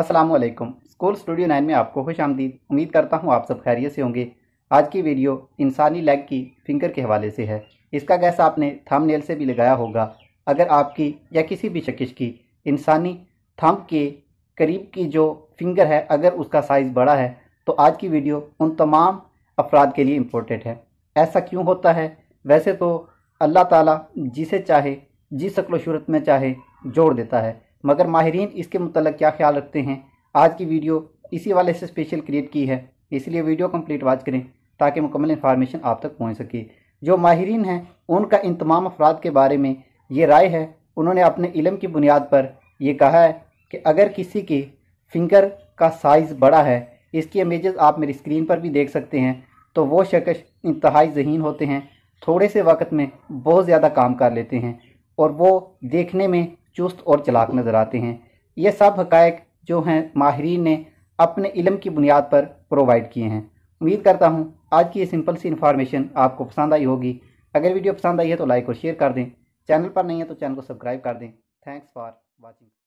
अस्सलाम वालेकुम school studio nine में आपको खुश आमदीद उम्मीद करता हूँ आप सब खैरियत से होंगे आज की वीडियो इंसानी लेग की फिंगर के हवाले से है इसका गैस आपने थंबनेल से भी लगाया होगा अगर आपकी या किसी भी शकिश की इंसानी थंब के करीब की जो फिंगर है अगर उसका साइज़ बड़ा है तो आज की वीडियो उन तमाम अफराद के लिए इम्पोर्टेंट है ऐसा क्यों होता है वैसे तो अल्लाह ताला जिसे चाहे जिस शक्ल सूरत में चाहे जोड़ देता है मगर माहरीन इसके मतलब क्या ख्याल रखते हैं आज की वीडियो इसी वाले से स्पेशल क्रिएट की है इसलिए वीडियो कम्प्लीट वॉच करें ताकि मुकम्मल इन्फॉर्मेशन आप तक पहुँच सके जो माहरीन हैं उनका इन तमाम अफराद के बारे में ये राय है उन्होंने अपने इलम की बुनियाद पर यह कहा है कि अगर किसी के फिंगर का साइज़ बड़ा है इसकी इमेजेस आप मेरी स्क्रीन पर भी देख सकते हैं तो वो शख्स इंतहाई जहीन होते हैं थोड़े से वक्त में बहुत ज़्यादा काम कर लेते हैं और वो देखने में चुस्त और चलाक नज़र आते हैं ये सब हक जो हैं माहरीन ने अपने इलम की बुनियाद पर प्रोवाइड किए हैं उम्मीद करता हूँ आज की ये सिंपल सी इन्फॉर्मेशन आपको पसंद आई होगी अगर वीडियो पसंद आई है तो लाइक और शेयर कर दें चैनल पर नहीं है तो चैनल को सब्सक्राइब कर दें थैंक्स फॉर वॉचिंग